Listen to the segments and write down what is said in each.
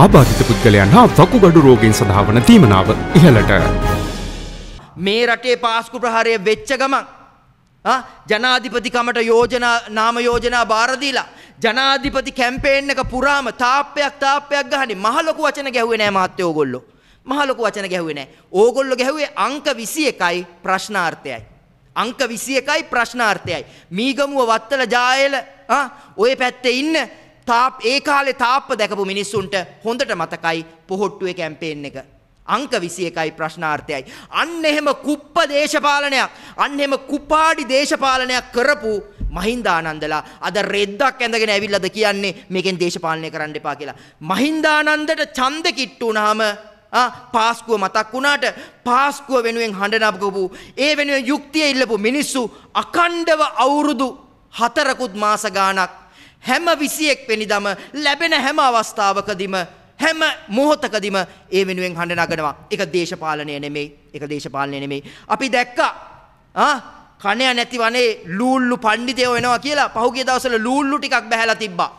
ආබාධිත පුද්ගලයන් හා වකුගඩු රෝගයෙන් සඳහා වන තීමනාව ඉහළට. මේ රටේ පාස්කු ප්‍රහාරය වෙච්ච ගමන් ජනාධිපතිකමට යෝජනා නාම යෝජනා බාරදීලා ජනාධිපති කැම්පේෙන් එක පුරාම තාපයක් තාපයක් ගහනි මහලොකු වචන ගැහුවේ නෑ මාත්‍යය ඕගොල්ලෝ මහලොකු වචන ගැහුවේ නෑ ඕගොල්ලො ගැහුවේ අංක විසි එකයි ප්‍රශ්නාර්ථයයි. අංක විසි එකයි ප්‍රශ්නාර්ථයයි. මීගමුව වත්තල ජායල ඔය පැත්තේ ඉන්න තාප් ඒ කාලේ තාප්ප දැකපු මිනිස්සුන්ට හොඳට මතකයි පොහොට්ටුවේ කැම්පේන් එක. අංක 21යි ප්‍රශ්නාර්ථයයි. අන්න එහෙම කුප්ප දේශපාලනයක්, අන්න එහෙම කුපාඩි දේශපාලනයක් කරපු මහින්දානන්දලා අද රෙද්දක් ඇඳගෙන ඇවිල්ලාද කියන්නේ මේකෙන් දේශපාලනය කරන්න එපා කියලා. මහින්දානන්දට ඡන්ද කිට්ටු වුණාම පාස්කුව මතක් වුණාට පාස්කුව වෙනුවෙන් හඬනපකපු ඒ වෙනුවෙන් යුක්තිය ඉල්ලපු මිනිස්සු අකණ්ඩව අවුරුදු හතරකුත් මාස ගාණක් හැම 21 වෙනිදම ලැබෙන හැම අවස්ථාවකදීම හැම මොහොතකදීම ඒ වෙනුවෙන් හඬ නගනවා. ඒක දේශපාලනය නෙමෙයි. ඒක දේශපාලනය නෙමෙයි. අපි දැක්කා ආ කණය නැති වනේ ලූල්ලු පණ්ඩිතයෝ වෙනවා කියලා පහුගිය දවස්වල ලූල්ලු ටිකක් බැහැලා තිබ්බා.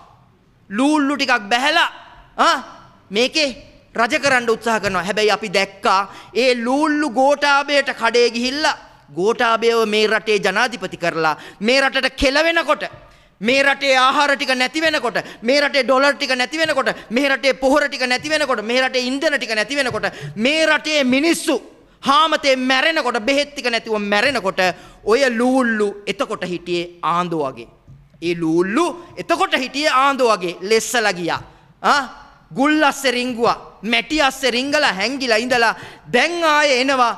ලූල්ලු ටිකක් බැහැලා ආ මේකේ රජ කරන්න උත්සාහ කරනවා. හැබැයි අපි දැක්කා ඒ ලූල්ලු ගෝඨාභයට කඩේ ගිහිල්ලා ගෝඨාභයව මේ රටේ ජනාධිපති කරලා මේ රටට කෙලවෙනකොට මේ රටේ ආහාර ටික නැති වෙනකොට මේ රටේ ඩොලර් ටික නැති වෙනකොට මේ රටේ පොහොර ටික නැති වෙනකොට මේ රටේ ඉන්ධන ටික නැති වෙනකොට මේ රටේ මිනිස්සු හාමතේ මැරෙනකොට බෙහෙත් ටික නැතිව මැරෙනකොට ඔය ලූල්ලු එතකොට හිටියේ ආන්දෝ වගේ. ඒ ලූල්ලු එතකොට හිටියේ ආන්දෝ වගේ ලෙස්සලා ගියා. ආ ගුල් අස්සේ රිංගුවා මැටි අස්සේ රිංගලා හැංගිලා ඉඳලා දැන් ආයේ එනවා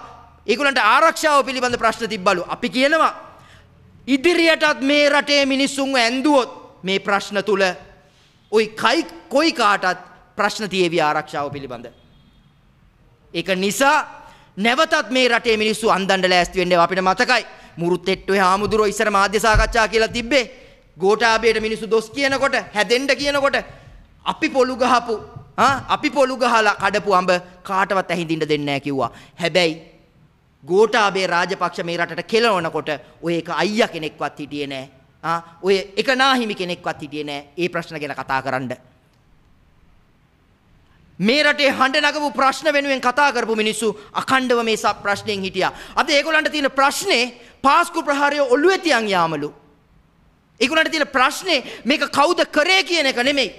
ඒගොල්ලන්ට ආරක්ෂාව පිළිබඳ ප්‍රශ්න තිබ්බලු. අපි කියනවා ඉදිරියටත් මේ රටේ මිනිස්සුන්ව ඇන්දුවොත් මේ ප්‍රශ්න තුල ওই කයි කොයි කාටත් ප්‍රශ්න තියේවි ආරක්ෂාව පිළිබඳ. ඒක නිසා නැවතත් මේ රටේ මිනිස්සු අන්දන්න ලෑස්ති වෙන්න අපිට මතකයි. මුරුත්තෙට්ටුවේ හාමුදුරුවෝ ඉස්සර මාධ්‍ය සාකච්ඡා කියලා තිබ්බේ. ගෝඨාභයට මිනිස්සු දොස් කියනකොට හැදෙන්න කියනකොට අපි පොලු ගහපු අපි පොලු ගහලා කඩපු අඹ කාටවත් ඇහිඳින්න දෙන්නේ නැහැ කිව්වා. හැබැයි ගෝඨාභය රාජපක්ෂ මේ රටට කෙලවනකොට ඔය එක අයියා කෙනෙක්වත් හිටියේ නෑ. ආ ඔය එක නාහිමි කෙනෙක්වත් හිටියේ නෑ. ඒ ප්‍රශ්න ගැන කතා කරන්න. මේ රටේ හඬ නගපු ප්‍රශ්න වෙනුවෙන් කතා කරපු මිනිස්සු අඛණ්ඩව මේ සබ් ප්‍රශ්නෙන් හිටියා. අද ඒගොල්ලන්ට තියෙන ප්‍රශ්නේ පාස්කු ප්‍රහාරය ඔළුවේ තියන් යාමලු. ඒගොල්ලන්ට තියෙන ප්‍රශ්නේ මේක කවුද කරේ කියන එක නෙමෙයි.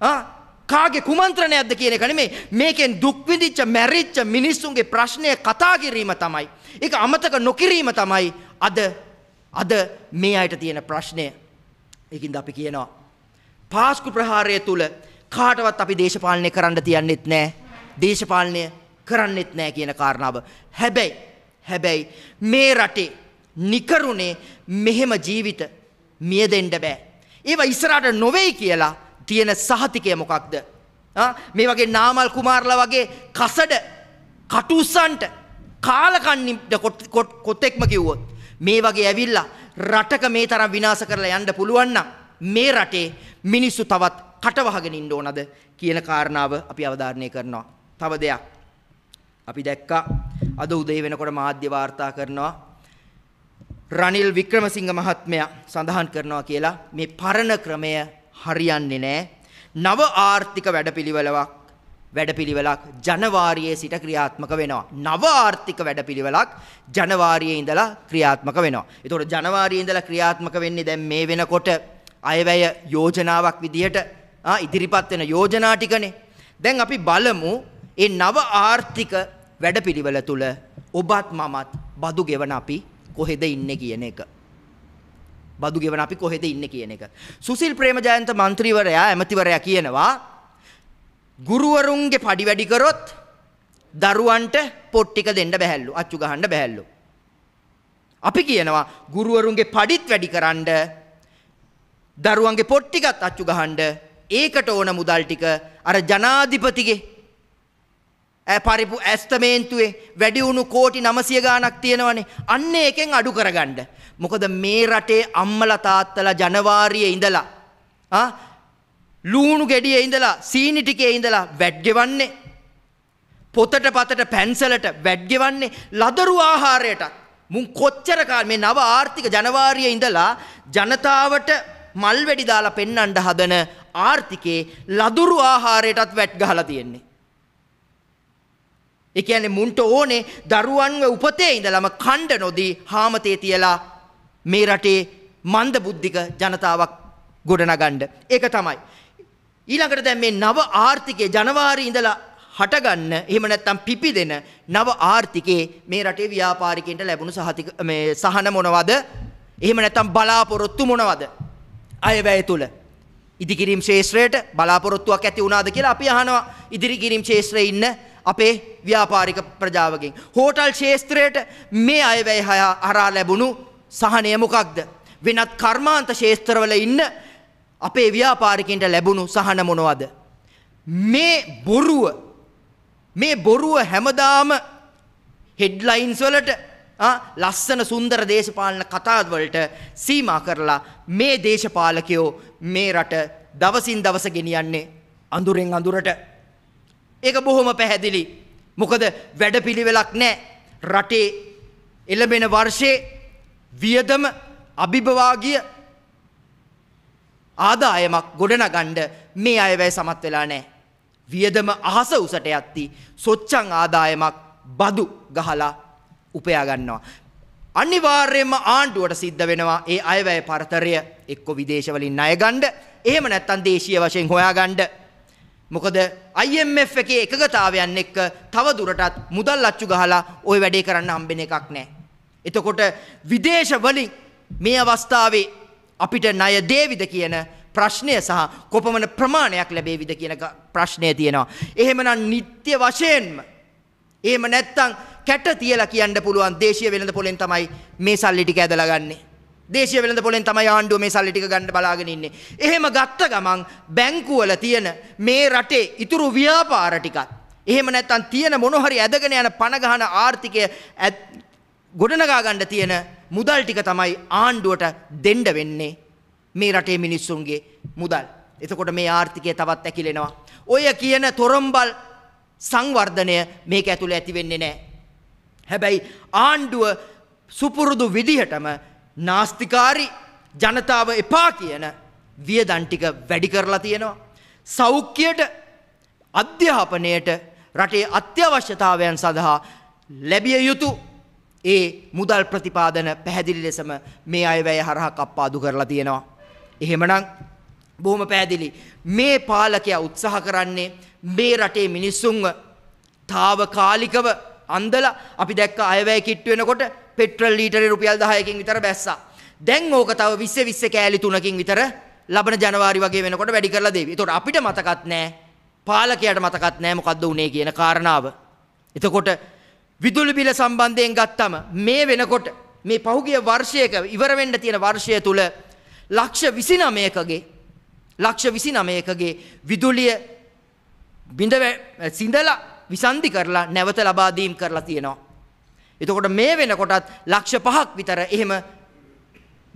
ආ කාගේ කුමන්ත්‍රණයක්ද කියන එක නෙමේ මේකෙන් දුක් විඳිච්ච මැරිච්ච මිනිස්සුන්ගේ ප්‍රශ්නය කතා කිරීම තමයි. ඒක අමතක නොකිරීම තමයි අද අද මේ අයට තියෙන ප්‍රශ්නය. ඒකින්ද අපි කියනවා පාස්කු ප්‍රහාරය තුල කාටවත් අපි දේශපාලනය කරන්න තියන්නෙත් නෑ. දේශපාලනය කරන්නෙත් නෑ කියන කාරණාව. හැබැයි හැබැයි මේ රටේ නිකරුණේ මෙහෙම ජීවිත මියදෙන්න බෑ. ඒව ඉස්සරහට නොවේයි කියලා තියෙන සහතිකය මොකක්ද? මේ වගේ නාමල් කුමාරලා වගේ කසඩ කටුසන්ට කාලකන්නිට කොතෙක්ම කිව්වොත් මේ වගේ ඇවිල්ලා රටක මේ තරම් විනාශ කරලා යන්න පුළුවන් නම් මේ රටේ මිනිස්සු තවත් කටවහගෙන ඉන්න ඕනද කියන කාරණාව අපි අවධාරණය කරනවා. තව දෙයක්. අපි දැක්කා අද උදේ වෙනකොට මාධ්‍ය වාර්තා කරනවා රනිල් වික්‍රමසිංහ මහත්මයා සඳහන් කරනවා කියලා මේ පරණ ක්‍රමය හරියන්නේ නැහැ. නව ආර්ථික වැඩපිළිවෙලක් වැඩපිළිවෙලක් ජනවාරියේ සිට ක්‍රියාත්මක වෙනවා. නව ආර්ථික වැඩපිළිවෙලක් ජනවාරියේ ඉඳලා ක්‍රියාත්මක වෙනවා. ඒතකොට ජනවාරියේ ඉඳලා ක්‍රියාත්මක වෙන්නේ දැන් මේ වෙනකොට අයවැය යෝජනාවක් විදිහට ඉදිරිපත් වෙන යෝජනා ටිකනේ. දැන් අපි බලමු මේ නව ආර්ථික වැඩපිළිවෙල තුල ඔබත් මමත් බදු ගෙවන අපි කොහෙද ඉන්නේ කියන එක. බදු ගෙවන අපි කොහෙද ඉන්නේ කියන එක. සුසිල් ප්‍රේමජයන්ත മന്ത്രിවරයා ඇමතිවරයා කියනවා ගුරුවරුන්ගේ padi වැඩි කරොත් දරුවන්ට පොට් ටික දෙන්න බැහැලු අච්චු ගහන්න බැහැලු. අපි කියනවා ගුරුවරුන්ගේ padiත් වැඩිකරනද දරුවන්ගේ පොට් ටිකත් අච්චු ගහන්න ඒකට ඕන මුදල් ටික අර ජනාධිපතිගේ පරිපු ඇස්තමේන්තුවේ වැඩිවුණු කෝටි නමසිය ගානක් තියෙනවනේ අන්න එකෙන් අඩු කරගන්න. මොකද මේ රටේ අම්මල තාත්තලා ජනවාරියේ ඉඳලා ලූණු ගෙඩියේ ඉඳලා සීනි ටිකේ ඉඳලා වැඩ්ගෙවන්නේ පොතට පතට පැන්සලට වැඩ්ගෙවන්නේ ලදරු ආහාරයටත් මුන් කොච්චර කාල මේ නව ආර්ථික ජනවාරියේ ඉඳලා ජනතාවට මල් වැඩි දාලා පෙන්වන්න හදන ආර්ථිකේ ලදරු ආහාරයටත් වැට් ගහලා තියෙන්නේ ඒ කියන්නේ මුන්ට ඕනේ දරුවන්ව උපතේ ඉඳලම කණ්ඩ නොදී හාමතේ තියලා මේ රටේ මන්ද බුද්ධික ජනතාවක් ගොඩනගන්න. ඒක තමයි. ඊළඟට දැන් මේ නව ආර්ථිකයේ ජනවාරි ඉඳලා හටගන්න එහෙම නැත්නම් පිපිදෙන නව ආර්ථිකයේ මේ රටේ ව්‍යාපාරිකයන්ට ලැබුණු සහතික මේ සහන මොනවද? එහෙම නැත්නම් බලාපොරොත්තු මොනවද? අයවැය තුල ඉදිකිරීම් ශේෂ්ත්‍රයට බලාපොරොත්තුවක් ඇති වුණාද කියලා අපි අහනවා. ඉදිරිකිරීම් ශේෂ්ත්‍රයේ ඉන්න අපේ ව්‍යාපාරික ප්‍රජාවකින්. හෝටල් ශේස්ත්‍රයට මේ අයවැය හය හරා ලැබුණු සහනය මොකක්ද. වෙනත් කර්මාන්ත ශේස්ත්‍රවල ඉන්න අපේ ව්‍යාපාරිකින්ට ලැබුණු සහන මොනවද. මේ බොරුව මේ බොරුව හැමදාම හෙඩ්ලයින්ස් වලට ලස්සන සුන්දර දේශපාලන කතාත් වලට සීමා කරලා මේ දේශපාලකයෝ මේ රට දවසින් දවස ගෙනියන්නේ අඳුරෙන් අඳුරට ඒක බොහොම පැහැදිලි. මොකද වැඩපිළිවෙලක් නැහැ. රටේ එළඹෙන වර්ෂයේ වියදම අභිභවාගිය ආදායමක් ගොඩනගන්න මේ අයවැය සමත් වෙලා නැහැ. වියදම අහස උසට යද්දී සොච්චන් ආදායමක් බදු ගහලා උපයා ගන්නවා. අනිවාර්යයෙන්ම ආණ්ඩුවට සිද්ධ වෙනවා ඒ අයවැය පරතරය එක්ක විදේශවලින් ණය ගන්න. එහෙම නැත්නම් දේශීය වශයෙන් හොයා ගන්න. මොකද IMF එකේ එකගතාවයන් එක්ක තව දුරටත් මුදල් අච්චු ගහලා ওই වැඩේ කරන්න හම්බෙන එකක් නැහැ. එතකොට විදේශ වලින් මේ අවස්ථාවේ අපිට ණය දෙවිද කියන ප්‍රශ්නය සහ කොපමණ ප්‍රමාණයක් ලැබේවිද කියන ප්‍රශ්නය තියෙනවා. එහෙමනම් නිත්‍ය වශයෙන්ම එහෙම නැත්තම් කැට තියලා කියන්න පුළුවන් දේශීය වෙළඳ පොලෙන් තමයි මේ සල්ලි ටික ඇදලා ගන්නේ. දේශය වෙළඳ පොලෙන් තමයි ආණ්ඩුව මේ සල්ලි ටික ගන්න බලාගෙන ඉන්නේ. එහෙම ගත්ත ගමන් බැංකුවල තියෙන මේ රටේ ඉතුරු ව්‍යාපාර ටිකත් එහෙම නැත්නම් තියෙන මොන හරි ඇදගෙන යන පණ ගහන ආර්ථිකය ගොඩනගා ගන්න තියෙන මුදල් ටික තමයි ආණ්ඩුවට දෙන්න වෙන්නේ මේ රටේ මිනිස්සුන්ගේ මුදල්. එතකොට මේ ආර්ථිකය තවත් ඇකිලෙනවා. ඔය කියන තොරම්බල් සංවර්ධනය මේක ඇතුළේ ඇති වෙන්නේ නැහැ. හැබැයි ආණ්ඩුව සුපුරුදු විදිහටම නාස්තිකාරි ජනතාව එපා කියන වියදන් ටික වැඩි කරලා තියෙනවා. සෞඛ්‍යයට අධ්‍යාපනයට රටේ අත්‍යවශ්‍යතාවයන් සඳහා ලැබිය යුතු ඒ මුදල් ප්‍රතිපාදන පැහැදිලි ලෙසම මේ අයවැය හරහා කප්පාදු කරලා තියෙනවා. එහෙමනම් බොහොම පැහැදිලි මේ පාලකයා උත්සාහ කරන්නේ මේ රටේ මිනිස්සුන්ව తాවකාලිකව අන්දලා අපි දැක්ක අයවැය කිට්ටු වෙනකොට පෙට්‍රල් ලීටරේ රුපියල් 10කින් විතර බැස්සා. දැන් ඕක තව 20 20 කෑලි 3කින් විතර ලබන ජනවාරි වගේ වෙනකොට වැඩි කරලා දෙවි. ඒතකොට අපිට මතකත් නැහැ. පාලකයාට මතකත් නැහැ මොකද්ද උනේ කියන කාරණාව. එතකොට විදුලි බිල සම්බන්ධයෙන් ගත්තම මේ වෙනකොට මේ පහුගිය වර්ෂයක ඉවර වෙන්න තියෙන වර්ෂය තුල ලක්ෂ 29කගේ ලක්ෂ 29කගේ විදුලිය බිඳ සිඳලා විසන්ධි කරලා නැවත ලබා දීම් කරලා තියෙනවා. එතකොට මේ වෙනකොටත් ලක්ෂ පහක් විතර එහෙම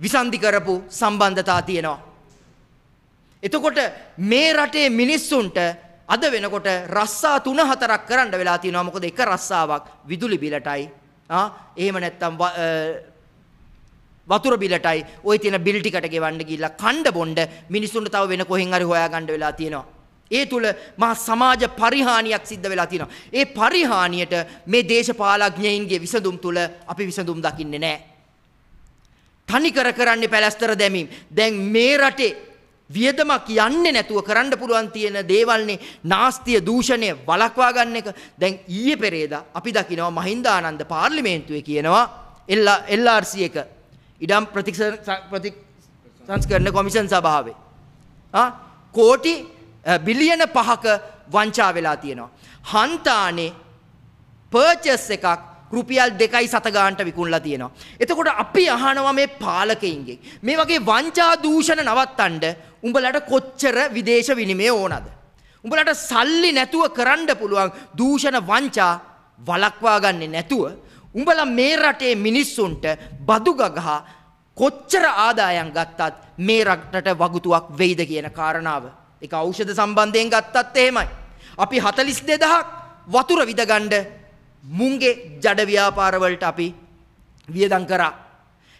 විසන්ධි කරපු සම්බන්ධතා තියෙනවා. එතකොට මේ රටේ මිනිස්සුන්ට අද වෙනකොට රස්සා තුන හතරක් කරන්න වෙලා තියෙනවා. මොකද එක රස්සාවක් විදුලි බිලටයි ආ එහෙම නැත්නම් වතුර බිලටයි ওই තියෙන බිල් ටිකට ගෙවන්න ගිහිල්ලා කණ්ඩ බොණ්ඩ මිනිස්සුන්ට තව වෙන කොහෙන් හරි හොයා ගන්න වෙලා තියෙනවා. ඒ තුළ මහා සමාජ පරිහානියක් සිද්ධ වෙලා තියෙනවා. ඒ පරිහානියට මේ දේශපාලඥයින්ගේ විසඳුම් තුළ අපි විසඳුම් දකින්නේ නැහැ. තනිකර කරන්නේ පැලස්තර දැමීම. දැන් මේ රටේ වියදමක් යන්නේ නැතුව කරන්න පුළුවන් තියෙන දේවල්නේ නාස්තිය දූෂණය වළක්වා ගන්න එක. දැන් ඊයේ පෙරේදා අපි දකිනවා මහින්දානන්ද පාර්ලිමේන්තුවේ කියනවා LRC එක ඉඩම් ප්‍රතිසංස්කරණ කොමිෂන් සභාවේ ආ කෝටි බිලියන uh, පහක වංචා වෙලා තියෙනවා. හන්තානේ පර්චස් එකක් රුපියල් දෙකයි සතගාන්ට විකුණලා තියෙනවා. එතකොට අපි අහනවා මේ පාලකයින්ගේ. මේ වගේ වංචා දූෂණ නවත්තන්න උඹලට කොච්චර විදේශ විනිමය ඕනද? උඹලට සල්ලි නැතුව කරන්න පුළුවන් දූෂණ වංචා වලක්වා ගන්නෙ නැතුව උඹලා මේ රටේ මිනිස්සුන්ට බදු ගගහ කොච්චර ආදායම් ගත්තත් මේ රටට වගුතුවක් වෙයිද කියන කාරණාව එක ඖෂධ සම්බන්ධයෙන් ගත්තත් එහෙමයි. අපි 42000ක් වතුර විදගන්න මුංගේ ජඩ ව්‍යාපාරවලට අපි වියදම් කරා.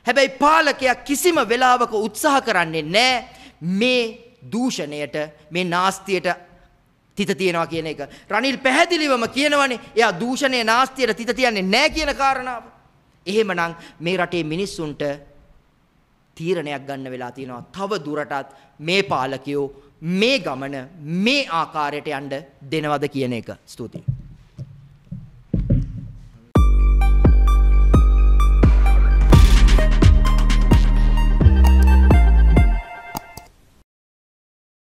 හැබැයි පාලකයා කිසිම වෙලාවක උත්සාහ කරන්නේ නැහැ මේ දූෂණයට මේ නාස්තියට තිත තියනවා කියන එක. රනිල් පැහැදිලිවම කියනවනේ එයා දූෂණයේ නාස්තියට තිත තියන්නේ නැහැ කියන කාරණාව. එහෙමනම් මේ රටේ මිනිස්සුන්ට තීරණයක් ගන්න වෙලා තියෙනවා තව දුරටත් මේ පාලකයෝ මේ ගමන මේ ආකාරයට යන්න දෙනවද කියන එක. ස්තුතියි.